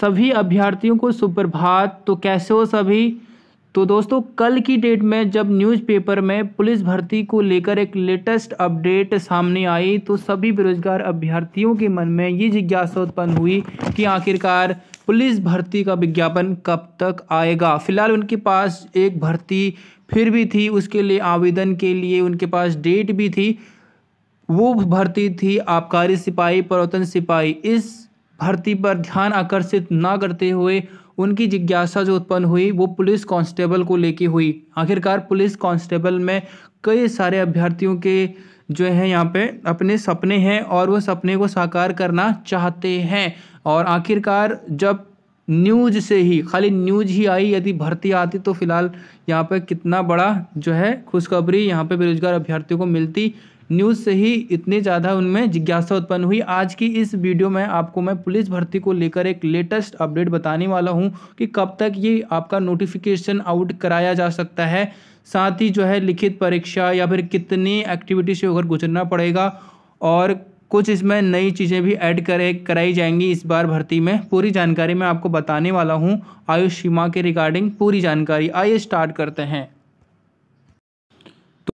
सभी अभ्यर्थियों को सुप्रभात तो कैसे हो सभी तो दोस्तों कल की डेट में जब न्यूज़पेपर में पुलिस भर्ती को लेकर एक लेटेस्ट अपडेट सामने आई तो सभी बेरोजगार अभ्यर्थियों के मन में ये जिज्ञासा उत्पन्न हुई कि आखिरकार पुलिस भर्ती का विज्ञापन कब तक आएगा फिलहाल उनके पास एक भर्ती फिर भी थी उसके लिए आवेदन के लिए उनके पास डेट भी थी वो भर्ती थी आबकारी सिपाही प्रवतन सिपाही इस भर्ती पर ध्यान आकर्षित ना करते हुए उनकी जिज्ञासा जो उत्पन्न हुई वो पुलिस कांस्टेबल को लेके हुई आखिरकार पुलिस कांस्टेबल में कई सारे अभ्यर्थियों के जो है यहाँ पे अपने सपने हैं और वो सपने को साकार करना चाहते हैं और आखिरकार जब न्यूज से ही खाली न्यूज ही आई यदि भर्ती आती तो फिलहाल यहाँ पे कितना बड़ा जो है खुशखबरी यहाँ पे बेरोजगार अभ्यर्थियों को मिलती न्यूज़ से ही इतनी ज़्यादा उनमें जिज्ञासा उत्पन्न हुई आज की इस वीडियो में आपको मैं पुलिस भर्ती को लेकर एक लेटेस्ट अपडेट बताने वाला हूँ कि कब तक ये आपका नोटिफिकेशन आउट कराया जा सकता है साथ ही जो है लिखित परीक्षा या फिर कितनी एक्टिविटी से होकर गुजरना पड़ेगा और कुछ इसमें नई चीज़ें भी ऐड करे कराई जाएंगी इस बार भर्ती में पूरी जानकारी मैं आपको बताने वाला हूँ आयुष सीमा के रिगार्डिंग पूरी जानकारी आइए स्टार्ट करते हैं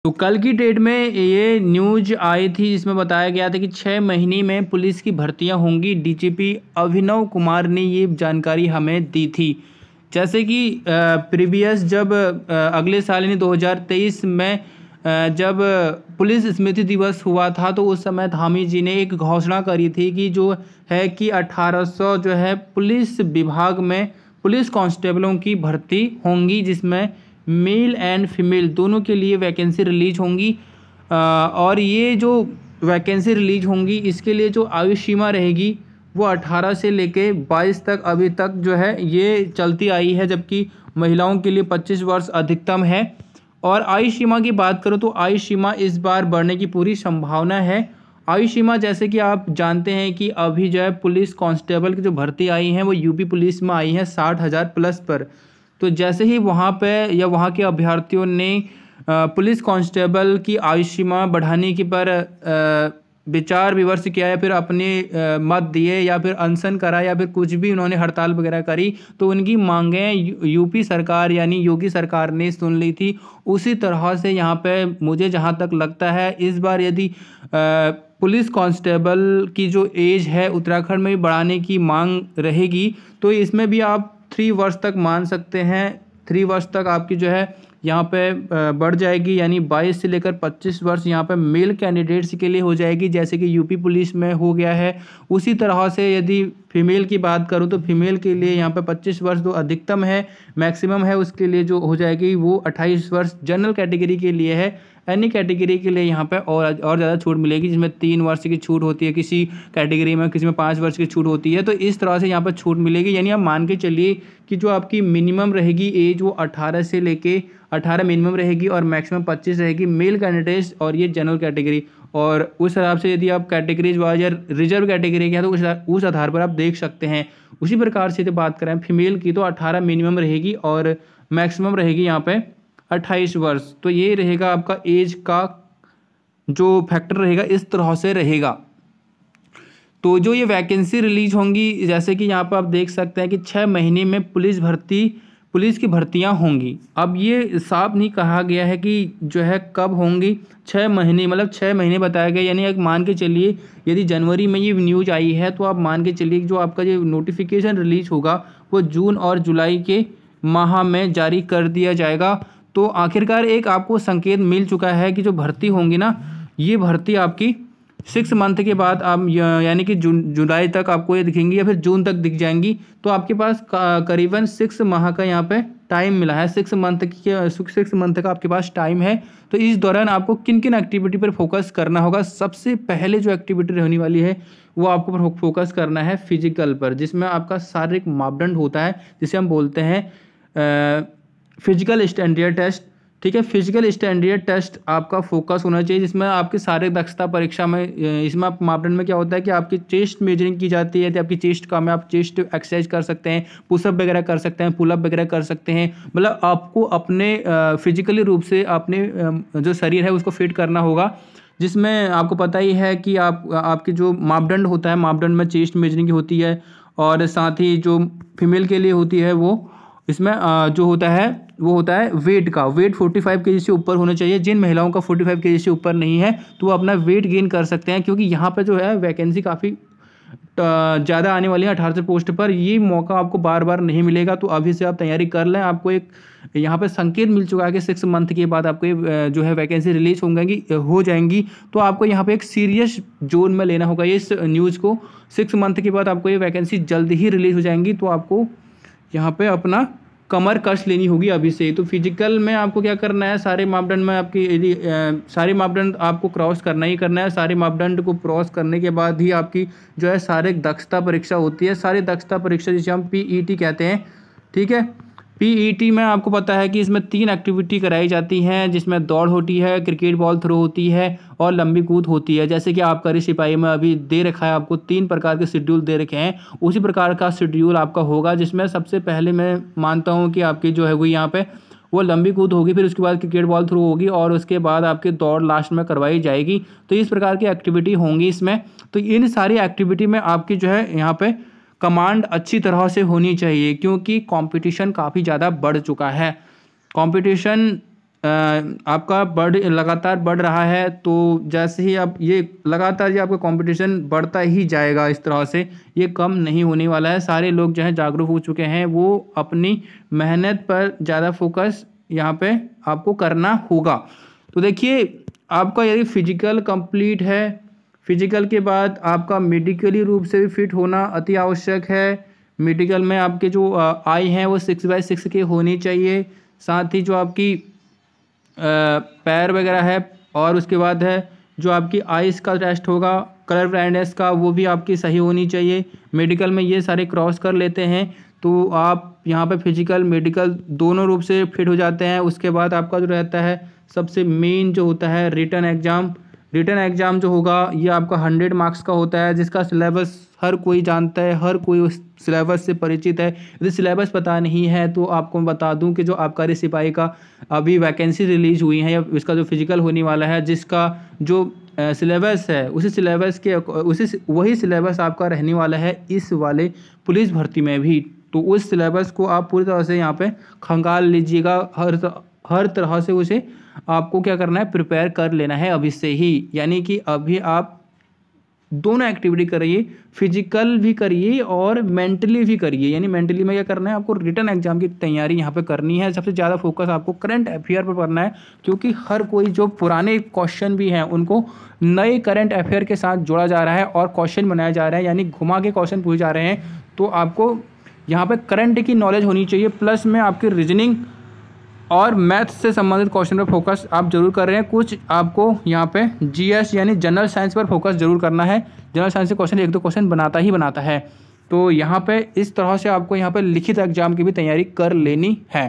तो कल की डेट में ये न्यूज आई थी जिसमें बताया गया था कि छः महीने में पुलिस की भर्तियां होंगी डीजीपी अभिनव कुमार ने ये जानकारी हमें दी थी जैसे कि प्रीवियस जब अगले साल यानी 2023 में जब पुलिस स्मृति दिवस हुआ था तो उस समय धामी जी ने एक घोषणा करी थी कि जो है कि 1800 जो है पुलिस विभाग में पुलिस कांस्टेबलों की भर्ती होंगी जिसमें मेल एंड फीमेल दोनों के लिए वैकेंसी रिलीज होंगी और ये जो वैकेंसी रिलीज होंगी इसके लिए जो आयु सीमा रहेगी वो 18 से लेके 22 तक अभी तक जो है ये चलती आई है जबकि महिलाओं के लिए 25 वर्ष अधिकतम है और आयु सीमा की बात करूँ तो आयु सीमा इस बार बढ़ने की पूरी संभावना है आयु सीमा जैसे कि आप जानते हैं कि अभी जो है पुलिस कांस्टेबल की जो भर्ती आई है वो यूपी पुलिस में आई है साठ हज़ार प्लस पर तो जैसे ही वहाँ पे या वहाँ के अभ्यर्थियों ने पुलिस कांस्टेबल की आयु सीमा बढ़ाने की पर विचार विमर्श किया या फिर अपने मत दिए या फिर अनशन करा या फिर कुछ भी उन्होंने हड़ताल वगैरह करी तो उनकी मांगें यूपी सरकार यानी योगी सरकार ने सुन ली थी उसी तरह से यहाँ पे मुझे जहाँ तक लगता है इस बार यदि पुलिस कांस्टेबल की जो एज है उत्तराखंड में बढ़ाने की मांग रहेगी तो इसमें भी आप थ्री वर्ष तक मान सकते हैं थ्री वर्ष तक आपकी जो है यहाँ पे बढ़ जाएगी यानी 22 से लेकर 25 वर्ष यहाँ पे मेल कैंडिडेट्स के लिए हो जाएगी जैसे कि यूपी पुलिस में हो गया है उसी तरह से यदि फीमेल की बात करूँ तो फीमेल के लिए यहाँ पे 25 वर्ष तो अधिकतम है मैक्सिमम है उसके लिए जो हो जाएगी वो 28 वर्ष जनरल कैटेगरी के लिए है एनी कैटेगरी के लिए यहाँ पर और और ज़्यादा छूट मिलेगी जिसमें तीन वर्ष की छूट होती है किसी कैटेगरी में किसी में पाँच वर्ष की छूट होती है तो इस तरह से यहाँ पर छूट मिलेगी यानी आप मान के चलिए कि जो आपकी मिनिमम रहेगी एज वो अठारह से लेके अठारह मिनिमम रहेगी और मैक्सिमम पच्चीस रहेगी मेल कैंडिडेट्स और ये जनरल कैटेगरी और उस हिसाब से यदि आप कैटेगरीज वाइज या रिजर्व कैटेगरी के हैं तो उस आधार पर आप देख सकते हैं उसी प्रकार से यदि बात करें फीमेल की तो 18 मिनिमम रहेगी और मैक्सिमम रहेगी यहाँ पर अट्ठाईस वर्ष तो ये रहेगा आपका एज का जो फैक्टर रहेगा इस तरह से रहेगा तो जो ये वैकेंसी रिलीज होंगी जैसे कि यहाँ पर आप देख सकते हैं कि छः महीने में पुलिस भर्ती पुलिस की भर्तियाँ होंगी अब ये साफ नहीं कहा गया है कि जो है कब होंगी छः महीने मतलब छः महीने बताया गया यानी एक मान के चलिए यदि जनवरी में ये न्यूज आई है तो आप मान के चलिए जो आपका जो नोटिफिकेशन रिलीज होगा वो जून और जुलाई के माह में जारी कर दिया जाएगा तो आखिरकार एक आपको संकेत मिल चुका है कि जो भर्ती होंगी ना ये भर्ती आपकी सिक्स मंथ के बाद आप यानी कि जून जुलाई तक आपको ये दिखेंगी या फिर जून तक दिख जाएंगी तो आपके पास करीबन सिक्स माह का यहाँ पे टाइम मिला है सिक्स मंथ के सिक्स मंथ का आपके पास टाइम है तो इस दौरान आपको किन किन एक्टिविटी पर फोकस करना होगा सबसे पहले जो एक्टिविटी रहने वाली है वो आपको फोकस करना है फिजिकल पर जिसमें आपका शारीरिक मापदंड होता है जिसे हम बोलते हैं फिजिकल स्टैंडर्ड टेस्ट ठीक है फिजिकल स्टैंडर्ड टेस्ट आपका फोकस होना चाहिए जिसमें आपकी शारीरिक दक्षता परीक्षा में इसमें आप मापदंड में क्या होता है कि आपकी चेस्ट मेजरिंग की जाती है तो आपकी चेस्ट कम है आप चेस्ट एक्सरसाइज कर सकते हैं पुशअप वगैरह कर सकते हैं पुलअप वगैरह कर सकते हैं मतलब आपको अपने फिजिकली रूप से अपने जो शरीर है उसको फिट करना होगा जिसमें आपको पता ही है कि आप आपके जो मापदंड होता है मापदंड में चेस्ट मेजरिंग होती है और साथ ही जो फीमेल के लिए होती है वो इसमें जो होता है वो होता है वेट का वेट 45 फाइव के से ऊपर होना चाहिए जिन महिलाओं का 45 फाइव के से ऊपर नहीं है तो वो अपना वेट गेन कर सकते हैं क्योंकि यहाँ पर जो है वैकेंसी काफ़ी ज़्यादा आने वाली है अठारह पोस्ट पर ये मौका आपको बार बार नहीं मिलेगा तो अभी से आप तैयारी कर लें आपको एक यहाँ पर संकेत मिल चुका है कि सिक्स मंथ के बाद आपको जो है वैकेंसी रिलीज होंगी हो जाएंगी तो आपको यहाँ पे एक सीरियस जोन में लेना होगा इस न्यूज़ को सिक्स मंथ के बाद आपको ये वैकेंसी जल्द ही रिलीज हो जाएंगी तो आपको यहाँ पर अपना कमर कस लेनी होगी अभी से तो फिजिकल में आपको क्या करना है सारे मापदंड में आपकी यदि सारे मापदंड आपको क्रॉस करना ही करना है सारे मापदंड को क्रॉस करने के बाद ही आपकी जो है सारे दक्षता परीक्षा होती है सारे दक्षता परीक्षा जिसे हम पीईटी e कहते हैं ठीक है पीईटी e में आपको पता है कि इसमें तीन एक्टिविटी कराई जाती हैं जिसमें दौड़ होती है क्रिकेट बॉल थ्रो होती है और लंबी कूद होती है जैसे कि करी सिपाही में अभी दे रखा है आपको तीन प्रकार के शेड्यूल दे रखे हैं उसी प्रकार का शेड्यूल आपका होगा जिसमें सबसे पहले मैं मानता हूँ कि आपकी जो है वो यहाँ पर वो लंबी कूद होगी फिर उसके बाद क्रिकेट बॉल थ्रू होगी और उसके बाद आपकी दौड़ लास्ट में करवाई जाएगी तो इस प्रकार की एक्टिविटी होंगी इसमें तो इन सारी एक्टिविटी में आपकी जो है यहाँ पर कमांड अच्छी तरह से होनी चाहिए क्योंकि कंपटीशन काफ़ी ज़्यादा बढ़ चुका है कंपटीशन आपका बढ़ लगातार बढ़ रहा है तो जैसे ही आप ये लगातार ये आपका कंपटीशन बढ़ता ही जाएगा इस तरह से ये कम नहीं होने वाला है सारे लोग जो हैं जागरूक हो चुके हैं वो अपनी मेहनत पर ज़्यादा फोकस यहाँ पर आपको करना होगा तो देखिए आपका यदि फिजिकल कंप्लीट है फिजिकल के बाद आपका मेडिकली रूप से भी फिट होना अति आवश्यक है मेडिकल में आपके जो आई हैं वो सिक्स बाई सिक्स के होनी चाहिए साथ ही जो आपकी पैर वगैरह है और उसके बाद है जो आपकी आईज़ का टेस्ट होगा कलर ब्राइंडनेस का वो भी आपकी सही होनी चाहिए मेडिकल में ये सारे क्रॉस कर लेते हैं तो आप यहाँ पर फिजिकल मेडिकल दोनों रूप से फिट हो जाते हैं उसके बाद आपका जो रहता है सबसे मेन जो होता है रिटर्न एग्ज़ाम रिटर्न एग्ज़ाम जो होगा ये आपका हंड्रेड मार्क्स का होता है जिसका सिलेबस हर कोई जानता है हर कोई उस सिलेबस से परिचित है यदि सिलेबस पता नहीं है तो आपको मैं बता दूं कि जो आबकारी सिपाही का अभी वैकेंसी रिलीज हुई है या इसका जो फिजिकल होने वाला है जिसका जो सिलेबस है उसी सिलेबस के उसी वही सिलेबस आपका रहने वाला है इस वाले पुलिस भर्ती में भी तो उस सिलेबस को आप पूरी तरह से यहाँ पे खंगाल लीजिएगा हर हर तरह से उसे आपको क्या करना है प्रिपेयर कर लेना है अभी से ही यानी कि अभी आप दोनों एक्टिविटी करिए फिजिकल भी करिए और मेंटली भी करिए यानी मेंटली में क्या करना है आपको रिटर्न एग्जाम की तैयारी यहाँ पे करनी है सबसे ज़्यादा फोकस आपको करंट अफेयर पर करना है क्योंकि हर कोई जो पुराने क्वेश्चन भी हैं उनको नए करंट अफेयर के साथ जोड़ा जा रहा है और क्वेश्चन बनाया जा रहा है यानी घुमा के क्वेश्चन पूछे जा रहे हैं तो आपको यहाँ पर करंट की नॉलेज होनी चाहिए प्लस में आपकी रीजनिंग और मैथ से संबंधित क्वेश्चन पर फोकस आप जरूर कर रहे हैं कुछ आपको यहाँ पे जीएस यानी जनरल साइंस पर फोकस जरूर करना है जनरल साइंस से क्वेश्चन एक दो क्वेश्चन बनाता ही बनाता है तो यहाँ पे इस तरह से आपको यहाँ पे लिखित एग्जाम की भी तैयारी कर लेनी है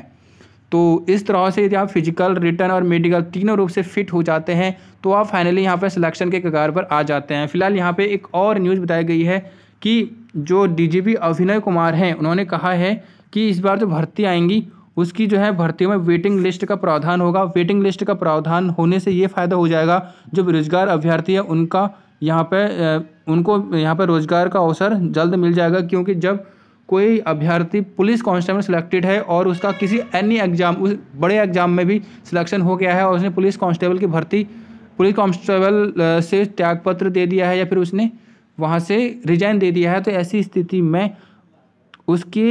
तो इस तरह से यदि आप फिजिकल रिटर्न और मेडिकल तीनों रूप से फिट हो जाते हैं तो आप फाइनली यहाँ पर सिलेक्शन के कगार पर आ जाते हैं फिलहाल यहाँ पर एक और न्यूज़ बताई गई है कि जो डी अभिनय कुमार हैं उन्होंने कहा है कि इस बार जो भर्ती आएंगी उसकी जो है भर्तियों में वेटिंग लिस्ट का प्रावधान होगा वेटिंग लिस्ट का प्रावधान होने से ये फ़ायदा हो जाएगा जो बेरोजगार अभ्यर्थी है उनका यहाँ पर उनको यहाँ पर रोज़गार का अवसर जल्द मिल जाएगा क्योंकि जब कोई अभ्यर्थी पुलिस कांस्टेबल सिलेक्टेड है और उसका किसी अन्य एग्जाम उस बड़े एग्जाम में भी सिलेक्शन हो गया है और उसने पुलिस कांस्टेबल की भर्ती पुलिस कांस्टेबल से त्याग पत्र दे दिया है या फिर उसने वहाँ से रिजाइन दे दिया है तो ऐसी स्थिति में उसकी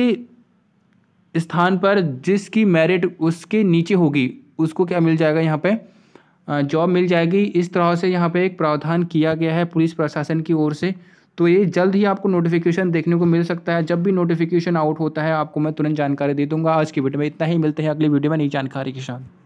स्थान पर जिसकी मेरिट उसके नीचे होगी उसको क्या मिल जाएगा यहाँ पे जॉब मिल जाएगी इस तरह से यहाँ पे एक प्रावधान किया गया है पुलिस प्रशासन की ओर से तो ये जल्द ही आपको नोटिफिकेशन देखने को मिल सकता है जब भी नोटिफिकेशन आउट होता है आपको मैं तुरंत जानकारी दे दूंगा आज की वीडियो में इतना ही मिलते हैं अगली वीडियो में नई जानकारी के साथ